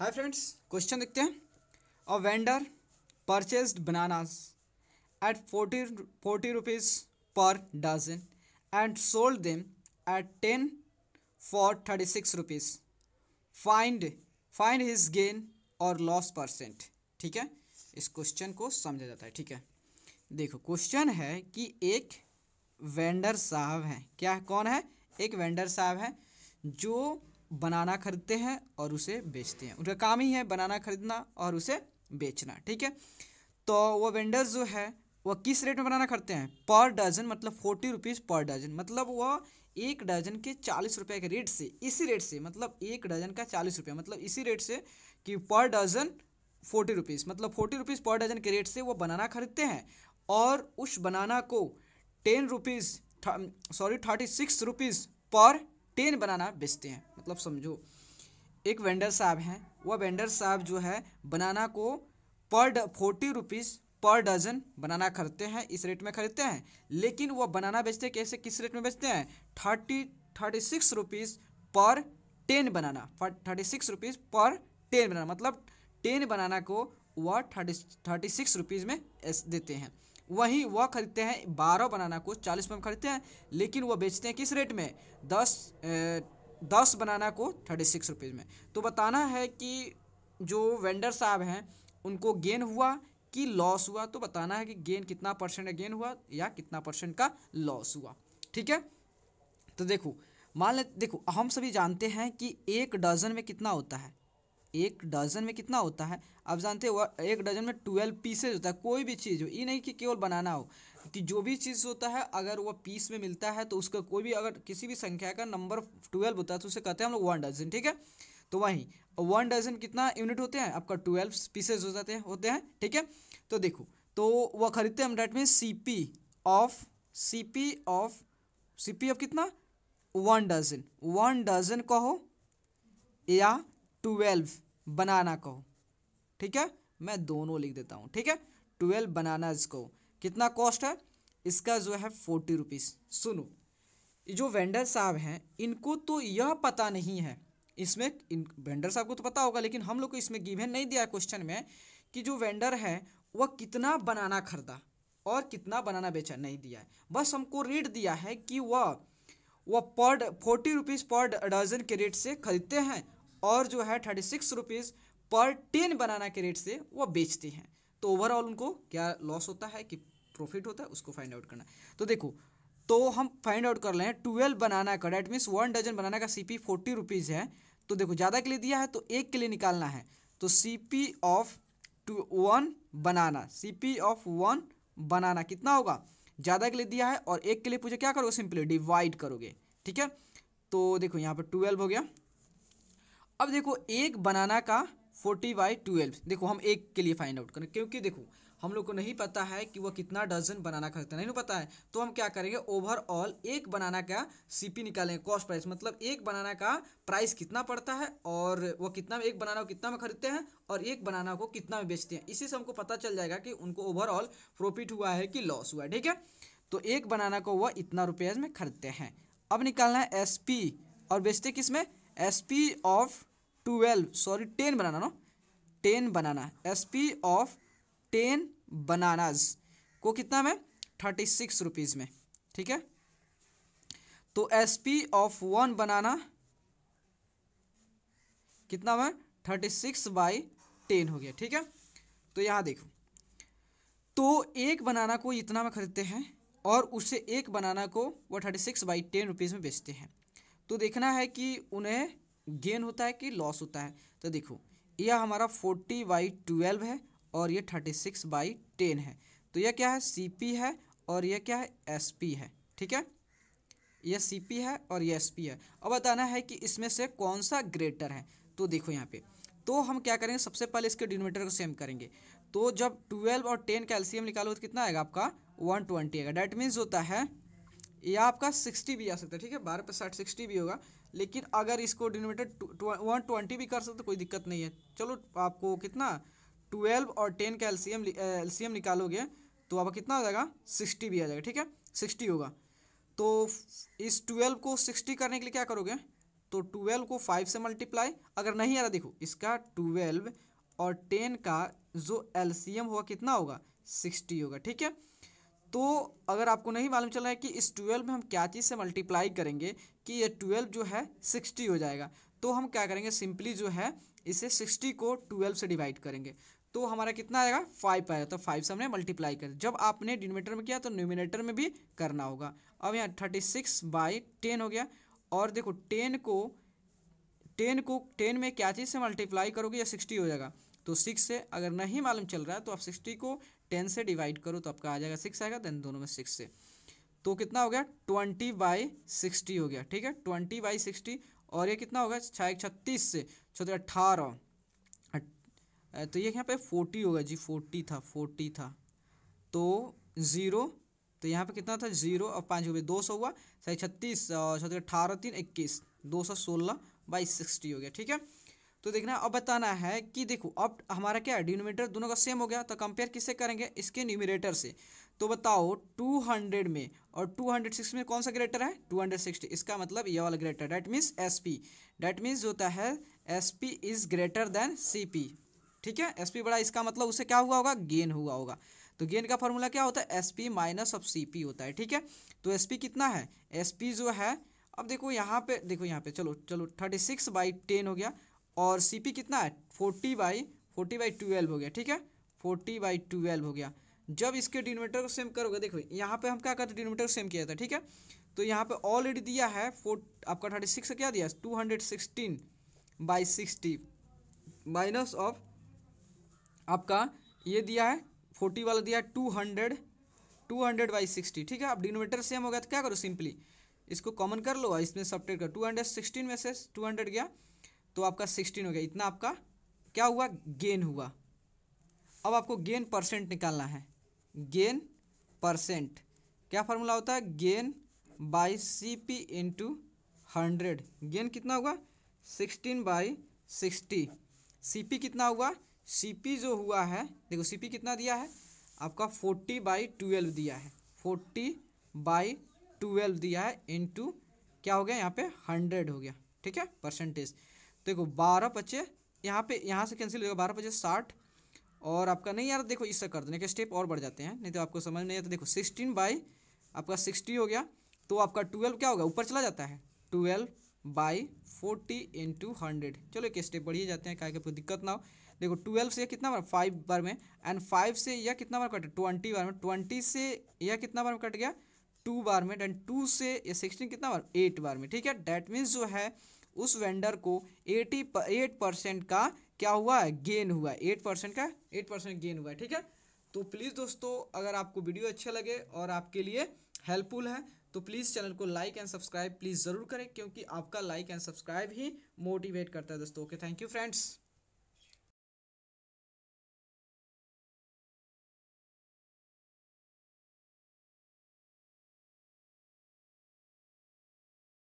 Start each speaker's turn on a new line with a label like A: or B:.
A: hi friends question देखते हैं a vendor purchase bananas at forty forty rupees per dozen and sold them at ten for thirty six rupees find find his gain और loss percent ठीक है इस question को समझा जाता है ठीक है देखो क्वेश्चन है कि एक वेंडर साहब हैं क्या कौन है एक वेंडर साहब हैं जो बनाना खरीदते हैं और उसे बेचते हैं उनका काम ही है बनाना खरीदना और उसे बेचना ठीक है तो वो वेंडर्स जो है वह किस रेट में बनाना खरीदते हैं पर डजन मतलब फोर्टी रुपीज़ पर डजन मतलब वह एक डजन के चालीस रुपये के रेट से इसी रेट से मतलब एक डजन का चालीस रुपये मतलब इसी रेट से कि पर डजन फोर्टी रुपीज़ मतलब फोर्टी रुपीज़ पर डजन के रेट से वो बनाना खरीदते हैं और उस बनाना को ten rupees sorry thirty six rupees per ten banana बेचते हैं मतलब समझो एक वेंडर साहब हैं वह वेंडर साहब जो है बनाना को per forty rupees per dozen banana खरीदते हैं इस रेट में खरीदते हैं लेकिन वह बनाना बेचते कैसे किस रेट में बेचते हैं thirty thirty six rupees per ten banana thirty six rupees per ten banana मतलब टेन बनाना को वह थर्टी थर्टी सिक्स रुपीज़ में देते हैं वहीं वह खरीदते हैं बारह बनाना को चालीस में खरीदते हैं लेकिन वह बेचते हैं किस रेट में दस ए, दस बनाना को थर्टी सिक्स रुपीज़ में तो बताना है कि जो वेंडर साहब हैं उनको गेन हुआ कि लॉस हुआ तो बताना है कि गेन कितना परसेंट गेन हुआ या कितना परसेंट का लॉस हुआ ठीक है तो देखो मान ले देखो हम सभी जानते हैं कि एक डजन में कितना होता है एक डजन में कितना होता है आप जानते हो एक डजन में ट्वेल्व पीसेज होता है कोई भी चीज़ हो ये नहीं कि केवल बनाना हो कि जो भी चीज़ होता है अगर वह पीस में मिलता है तो उसका कोई भी अगर किसी भी संख्या का नंबर ट्वेल्व होता है तो उसे कहते हैं हम लोग वन डजन ठीक है तो वहीं वन डजन कितना यूनिट होते हैं आपका ट्वेल्व पीसेज हो जाते हैं होते हैं ठीक है तो देखो तो वह खरीदते हैं हम डेट में C P of C P of C P of कितना वन डजन वन डजन कहो या ट्वेल्व बनाना को ठीक है मैं दोनों लिख देता हूँ ठीक है ट्वेल्व बनाना इसको कितना कॉस्ट है इसका जो है फोर्टी रुपीज़ सुनो जो वेंडर साहब हैं इनको तो यह पता नहीं है इसमें इन वेंडर साहब को तो पता होगा लेकिन हम लोग को इसमें गिवेन नहीं दिया क्वेश्चन में कि जो वेंडर है वह कितना बनाना खरीदा और कितना बनाना बेचा नहीं दिया है बस हमको रेट दिया है कि वह वह per forty rupees per dozen के रेट से खरीदते हैं और जो है thirty six rupees per ten banana के रेट से वो बेचती हैं तो ओवरऑल उनको क्या लॉस होता है कि प्रॉफिट होता है उसको फाइंड आउट करना तो देखो तो हम फाइंड आउट कर लें ट्वेल्व बनाना का that means one dozen banana का सी पी फोर्टी रुपीज़ है तो देखो ज़्यादा के लिए दिया है तो एक के लिए निकालना है तो C P of to one banana C P of one banana कितना होगा ज़्यादा के लिए दिया है और एक के लिए पूछे क्या करोगे सिंपली डिवाइड करोगे ठीक है तो देखो यहाँ पर ट्वेल्व हो गया अब देखो एक बनाना का फोर्टी बाई ट्वेल्व देखो हम एक के लिए फाइंड आउट करें क्योंकि देखो हम लोग को नहीं पता है कि वह कितना डजन बनाना खरीदते नहीं पता है तो हम क्या करेंगे ओवरऑल एक बनाना का सीपी निकालेंगे कॉस्ट प्राइस मतलब एक बनाना का प्राइस कितना पड़ता है और वह कितना एक बनाना को कितना में खरीदते हैं और एक बनाना को कितना में बेचते हैं इसी से हमको पता चल जाएगा कि उनको ओवरऑल प्रॉफिट हुआ है कि लॉस हुआ है ठीक है तो एक बनाना को वह इतना रुपये में खरीदते हैं अब निकालना है एस और बेचते किस में S of twelve sorry ten banana ना ten banana S P of ten bananas को कितना में थर्टी सिक्स रुपीज़ में ठीक है तो S P of one banana कितना में थर्टी सिक्स बाई टेन हो गया ठीक है तो यहाँ देखो तो एक बनाना को इतना में खरीदते हैं और उसे एक बनाना को वो thirty six by ten rupees में बेचते हैं तो देखना है कि उन्हें गेन होता है कि लॉस होता है तो देखो यह हमारा फोर्टी बाई ट्वेल्व है और यह थर्टी सिक्स बाई टेन है तो यह क्या है सी पी है और यह क्या है एस पी है ठीक है यह सी पी है और यह एस पी है अब बताना है कि इसमें से कौन सा ग्रेटर है तो देखो यहाँ पे तो हम क्या करेंगे सबसे पहले इसके डिनोमीटर को सेम करेंगे तो जब ट्वेल्व और टेन का एलसीएम निकालो तो कितना आएगा आपका वन ट्वेंटी आएगा डैट मीन्स होता है या आपका सिक्सटी भी आ सकता है ठीक है बारह पे साठ सिक्सटी भी होगा लेकिन अगर इसको डिनोमेटर वन ट्वेंटी भी कर सकते तो कोई दिक्कत नहीं है चलो आपको कितना ट्वेल्व और टेन का एलसीएम एलसीएम निकालोगे तो आपका कितना आ जाएगा सिक्सटी भी आ जाएगा ठीक है सिक्सटी होगा तो इस ट्वेल्व को सिक्सटी करने के लिए क्या करोगे तो ट्वेल्व को फाइव से मल्टीप्लाई अगर नहीं आ रहा देखो इसका ट्वेल्व और टेन का जो एल्सीयम होगा कितना होगा सिक्सटी होगा ठीक है तो अगर आपको नहीं मालूम चल रहा है कि इस ट्वेल्व में हम क्या चीज़ से मल्टीप्लाई करेंगे कि ये ट्वेल्व जो है सिक्सटी हो जाएगा तो हम क्या करेंगे सिंपली जो है इसे सिक्सटी को ट्वेल्व से डिवाइड करेंगे तो हमारा कितना आएगा फाइव आएगा तो फाइव से हमने मल्टीप्लाई कर जब आपने डिनोमीटर में किया तो न्यूमिनेटर में भी करना होगा अब यहाँ थर्टी सिक्स बाई टेन हो गया और देखो टेन को टेन को टेन में क्या चीज़ से मल्टीप्लाई करोगे या सिक्सटी हो जाएगा तो सिक्स से अगर नहीं मालूम चल रहा है तो आप सिक्सटी को टेन से डिवाइड करो तो आपका आ जाएगा सिक्स आएगा देन दोनों में सिक्स से तो कितना हो गया ट्वेंटी बाई सिक्सटी हो गया ठीक है ट्वेंटी बाई सिक्सटी और ये कितना हो गया छः छत्तीस से छोटे अट्ठारह तो ये यहाँ पे फोर्टी होगा जी फोर्टी था फोर्टी था तो ज़ीरो तो यहाँ पे कितना था जीरो और पाँच हो गए दो सौ हुआ सही छत्तीस और अट्ठारह अठारह तीन इक्कीस दो सौ सोलह बाई सिक्सटी हो गया ठीक है तो देखना अब बताना है कि देखो अब हमारा क्या है डिनोमीटर दोनों का सेम हो गया तो कंपेयर किससे करेंगे इसके न्यूमिनेटर से तो बताओ 200 में और 206 में कौन सा ग्रेटर है 260 इसका मतलब ये वाला greater that means S P that means होता है S P is greater than C P ठीक है एस पी बड़ा इसका मतलब उसे क्या हुआ होगा गेन हुआ होगा तो गेन का फॉर्मूला क्या होता है S P minus of C P होता है ठीक है तो एस पी कितना है एस पी जो है अब देखो यहाँ पे देखो यहाँ पे चलो चलो थर्टी सिक्स बाई टेन हो गया और सी पी कितना है forty by forty by twelve हो गया ठीक है फोर्टी बाई ट्वेल्व हो गया जब इसके डिनोमीटर को सेम करोगे देखो यहाँ पे हम क्या करते डिनोमीटर सेम किया था ठीक है तो यहाँ पे ऑलरेडी दिया है फोर आपका थर्टी सिक्स क्या दिया two hundred sixteen by sixty minus of आपका ये दिया है फोर्टी वाला दिया है two hundred two hundred by sixty ठीक है अब डिनोमीटर सेम हो गया तो क्या करो सिंपली इसको कॉमन कर लो इसमें सब्ट्रेक्ट करो टू हंड्रेड सिक्सटीन में से टू हंड्रेड गया तो आपका सिक्सटीन हो गया इतना आपका क्या हुआ गेन हुआ अब आपको गेन परसेंट निकालना है गेन परसेंट क्या फार्मूला होता है gain by C P into hundred gain कितना हुआ sixteen by sixty C P कितना हुआ सी पी जो हुआ है देखो सी पी कितना दिया है आपका फोर्टी बाई ट्वेल्व दिया है फोर्टी बाई ट्वेल्व दिया है इंटू क्या हो गया यहाँ पे हंड्रेड हो गया ठीक है परसेंटेज देखो बारह पच्चे यहाँ पे यहाँ से कैंसिल हो जाएगा बारह पच्चे साठ और आपका नहीं यार देखो इससे कर देने के स्टेप और बढ़ जाते हैं नहीं तो आपको समझ नहीं आता देखो सिक्सटीन बाई आपका सिक्सटी हो गया तो आपका ट्वेल्व क्या होगा ऊपर चला जाता है twelve by forty into hundred चलो एक स्टेप बढ़िए जाते हैं क्या आपको दिक्कत ना हो देखो ट्वेल्व से यह कितना बार फाइव बार में एंड फाइव से यह कितना बार कट ट्वेंटी बार में ट्वेंटी से यह कितना बार में कट गया टू बार में एंड टू से यह सिक्सटीन कितना बार एट बार में ठीक है डैट मीन्स जो है उस वेंडर को एटी एट परसेंट का क्या हुआ है गेन हुआ है एट परसेंट का एट परसेंट गेन हुआ है ठीक है तो प्लीज़ दोस्तों अगर आपको वीडियो अच्छा लगे और आपके लिए हेल्पफुल है तो प्लीज़ चैनल को लाइक एंड सब्सक्राइब प्लीज़ ज़रूर करें क्योंकि आपका लाइक एंड सब्सक्राइब ही मोटिवेट करता है दोस्तों ओके थैंक यू फ्रेंड्स